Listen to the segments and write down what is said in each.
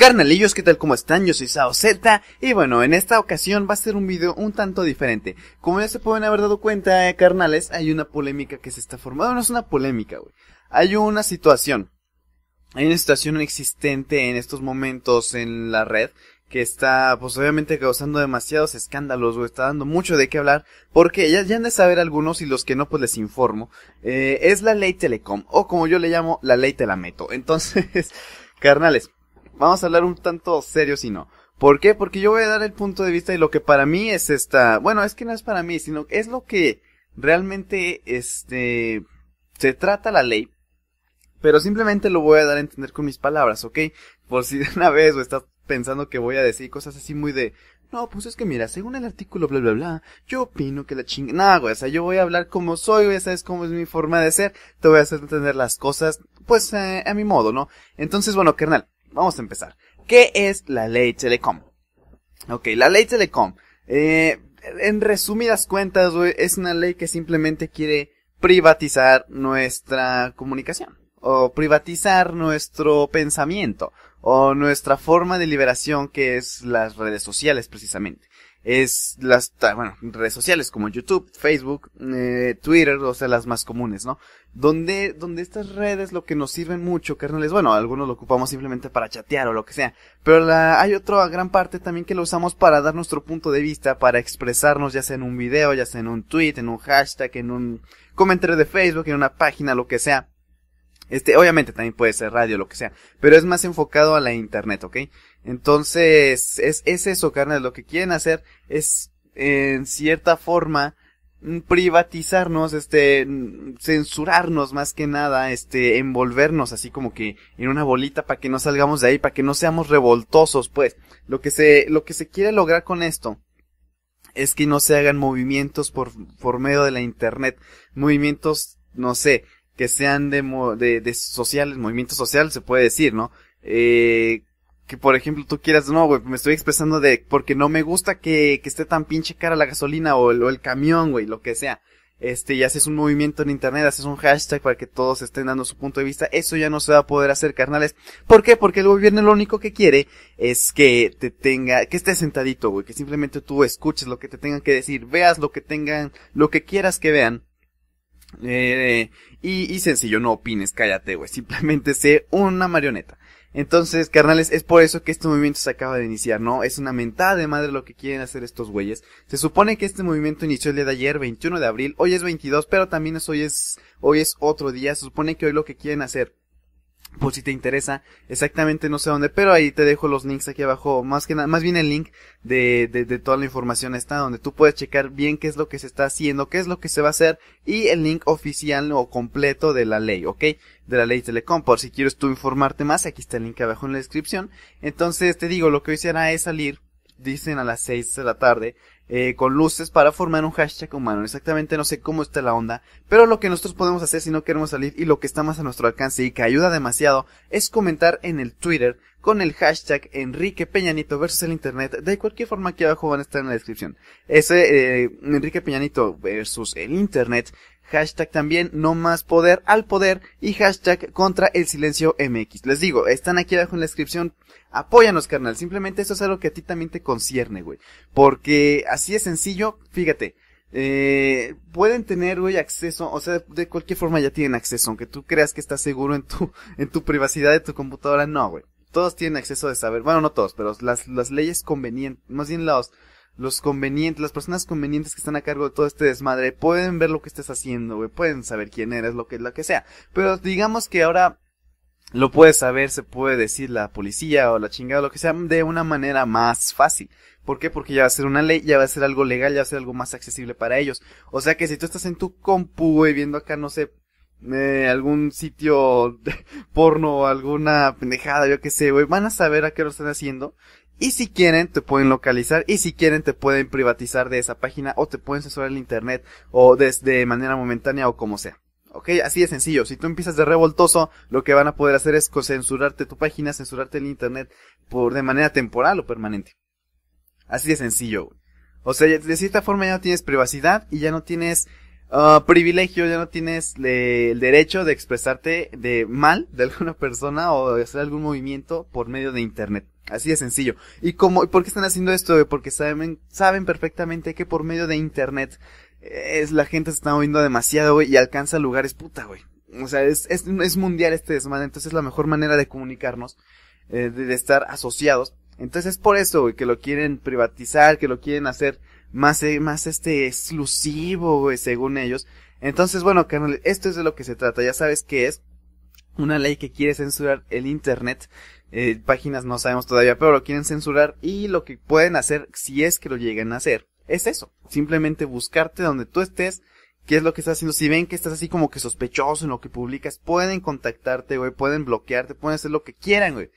Carnalillos, ¿qué tal? ¿Cómo están? Yo soy Sao Z y bueno, en esta ocasión va a ser un video un tanto diferente. Como ya se pueden haber dado cuenta, eh, carnales, hay una polémica que se está formando. No es una polémica, güey. Hay una situación. Hay una situación existente en estos momentos en la red que está, pues obviamente causando demasiados escándalos, güey. Está dando mucho de qué hablar porque ya, ya han de saber algunos y los que no, pues les informo. Eh, es la ley Telecom o como yo le llamo, la ley la meto Entonces, carnales vamos a hablar un tanto serio si no. ¿Por qué? Porque yo voy a dar el punto de vista y lo que para mí es esta, bueno, es que no es para mí, sino es lo que realmente este se trata la ley. Pero simplemente lo voy a dar a entender con mis palabras, ¿ok? Por si de una vez o estás pensando que voy a decir cosas así muy de, no, pues es que mira, según el artículo bla bla bla, yo opino que la chinga. Nada, güey, o sea, yo voy a hablar como soy, esa es como es mi forma de ser, te voy a hacer entender las cosas, pues eh, a mi modo, ¿no? Entonces, bueno, carnal, vamos a empezar. ¿Qué es la ley Telecom? Ok, la ley Telecom. Eh, en resumidas cuentas, es una ley que simplemente quiere privatizar nuestra comunicación. O privatizar nuestro pensamiento. O nuestra forma de liberación que es las redes sociales precisamente es las bueno redes sociales como YouTube, Facebook, eh, Twitter, o sea las más comunes, ¿no? Donde, donde estas redes lo que nos sirven mucho, carnales, bueno, algunos lo ocupamos simplemente para chatear o lo que sea, pero la, hay otra gran parte también que lo usamos para dar nuestro punto de vista, para expresarnos ya sea en un video, ya sea en un tweet, en un hashtag, en un comentario de Facebook, en una página, lo que sea. Este, obviamente también puede ser radio, lo que sea, pero es más enfocado a la internet, ¿ok? Entonces, es, es eso, carnales, lo que quieren hacer es, en cierta forma, privatizarnos, este, censurarnos más que nada, este, envolvernos así como que en una bolita para que no salgamos de ahí, para que no seamos revoltosos, pues. Lo que se, lo que se quiere lograr con esto es que no se hagan movimientos por, por medio de la internet, movimientos, no sé, que sean de, de, de sociales, movimientos sociales se puede decir, ¿no? Eh, que por ejemplo tú quieras, no, güey, me estoy expresando de, porque no me gusta que, que esté tan pinche cara la gasolina o, el camión, güey, lo que sea. Este, y haces un movimiento en internet, haces un hashtag para que todos estén dando su punto de vista, eso ya no se va a poder hacer, carnales. ¿Por qué? Porque el gobierno lo único que quiere es que te tenga, que estés sentadito, güey, que simplemente tú escuches lo que te tengan que decir, veas lo que tengan, lo que quieras que vean. Eh, y, y sencillo, no opines, cállate, güey, simplemente sé una marioneta. Entonces, carnales, es por eso que este movimiento se acaba de iniciar, ¿no? Es una mentada de madre lo que quieren hacer estos güeyes. Se supone que este movimiento inició el día de ayer, 21 de abril, hoy es 22, pero también es, hoy es, hoy es otro día. Se supone que hoy lo que quieren hacer por si te interesa exactamente no sé dónde, pero ahí te dejo los links aquí abajo, más que nada, más bien el link de, de, de, toda la información está, donde tú puedes checar bien qué es lo que se está haciendo, qué es lo que se va a hacer y el link oficial o completo de la ley, ¿ok? De la ley Telecom, por si quieres tú informarte más, aquí está el link abajo en la descripción. Entonces te digo, lo que hoy será es salir, dicen a las seis de la tarde, eh, con luces para formar un hashtag humano. Exactamente no sé cómo está la onda, pero lo que nosotros podemos hacer si no queremos salir y lo que está más a nuestro alcance y que ayuda demasiado es comentar en el Twitter con el hashtag Enrique Peñanito versus el Internet. De cualquier forma aquí abajo van a estar en la descripción. Ese eh, Enrique Peñanito versus el Internet hashtag también no más poder al poder y hashtag contra el silencio MX. Les digo, están aquí abajo en la descripción. Apóyanos, carnal. Simplemente eso es algo que a ti también te concierne, güey. Porque así es sencillo, fíjate. Eh, pueden tener, güey, acceso, o sea, de cualquier forma ya tienen acceso, aunque tú creas que estás seguro en tu, en tu privacidad de tu computadora, no, güey. Todos tienen acceso de saber, bueno, no todos, pero las, las leyes convenientes, más bien los, los convenientes, las personas convenientes que están a cargo de todo este desmadre pueden ver lo que estás haciendo, güey, pueden saber quién eres, lo que lo que sea. Pero digamos que ahora lo puede saber, se puede decir la policía o la chingada, lo que sea, de una manera más fácil. ¿Por qué? Porque ya va a ser una ley, ya va a ser algo legal, ya va a ser algo más accesible para ellos. O sea que si tú estás en tu compu, güey, viendo acá, no sé, eh, algún sitio porno, alguna pendejada, yo qué sé, güey, van a saber a qué lo están haciendo y si quieren, te pueden localizar. Y si quieren, te pueden privatizar de esa página o te pueden censurar el internet o desde de manera momentánea o como sea. Ok, así de sencillo. Si tú empiezas de revoltoso, lo que van a poder hacer es censurarte tu página, censurarte el internet por de manera temporal o permanente. Así de sencillo. O sea, de cierta forma ya no tienes privacidad y ya no tienes ah, privilegio, ya no tienes el derecho de expresarte de mal de alguna persona o de hacer algún movimiento por medio de internet. Así de sencillo. ¿Y cómo, por qué están haciendo esto? Porque saben, saben perfectamente que por medio de internet eh, es, la gente se está moviendo demasiado, y alcanza lugares puta, güey. O sea, es, es, mundial este desmadre, entonces es la mejor manera de comunicarnos, eh, de, estar asociados. Entonces es por eso, güey, que lo quieren privatizar, que lo quieren hacer más, eh, más este exclusivo, según ellos. Entonces, bueno, carnal, esto es de lo que se trata, ya sabes qué es una ley que quiere censurar el Internet. Eh, páginas no sabemos todavía, pero lo quieren censurar y lo que pueden hacer, si es que lo llegan a hacer, es eso. Simplemente buscarte donde tú estés, qué es lo que estás haciendo. Si ven que estás así como que sospechoso en lo que publicas, pueden contactarte, güey, pueden bloquearte, pueden hacer lo que quieran, güey.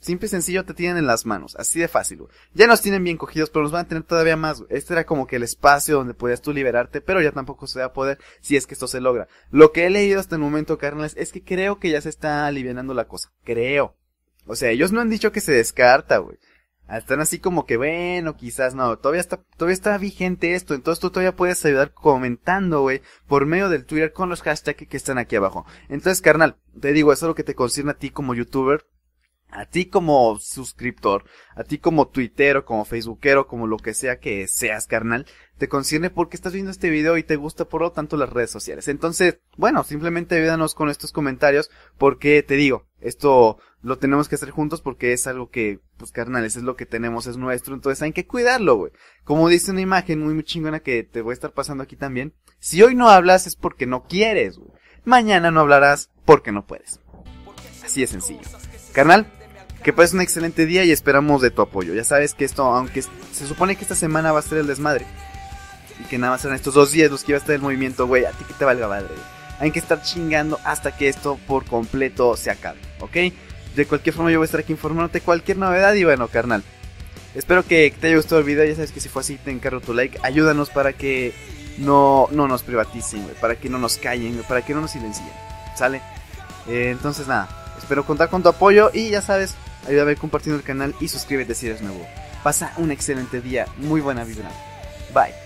Simple y sencillo te tienen en las manos, así de fácil, güey. Ya nos tienen bien cogidos, pero nos van a tener todavía más, güey. Este era como que el espacio donde podías tú liberarte, pero ya tampoco se va a poder si es que esto se logra. Lo que he leído hasta el momento, carnal, es que creo que ya se está aliviando la cosa. Creo. O sea, ellos no han dicho que se descarta, güey. Están así como que, bueno, quizás no, todavía está, todavía está vigente esto, entonces tú todavía puedes ayudar comentando, güey, por medio del Twitter con los hashtags que están aquí abajo. Entonces, carnal, te digo, eso es lo que te concierne a ti como youtuber, a ti como suscriptor, a ti como tuitero, como facebookero, como lo que sea que seas, carnal, te concierne porque estás viendo este video y te gusta por lo tanto las redes sociales. Entonces, bueno, simplemente ayúdanos con estos comentarios porque te digo, esto lo tenemos que hacer juntos porque es algo que, pues carnales, es lo que tenemos, es nuestro, entonces hay que cuidarlo, güey. Como dice una imagen muy, muy chingona que te voy a estar pasando aquí también, si hoy no hablas es porque no quieres, güey. Mañana no hablarás porque no puedes. Así es sencillo. Carnal, que pases un excelente día y esperamos de tu apoyo. Ya sabes que esto, aunque se supone que esta semana va a ser el desmadre. Y que nada más eran estos dos días los que iba a estar el movimiento, güey. A ti que te valga madre. Hay que estar chingando hasta que esto por completo se acabe, ¿ok? De cualquier forma yo voy a estar aquí informándote cualquier novedad y bueno, carnal. Espero que te haya gustado el video, ya sabes que si fue así te encargo tu like. Ayúdanos para que no, no nos privaticen, güey. para que no nos callen, para que no nos silencien, ¿sale? Eh, entonces nada, espero contar con tu apoyo y ya sabes, Ayúdame compartiendo el canal y suscríbete si eres nuevo. Pasa un excelente día, muy buena vibra. Bye.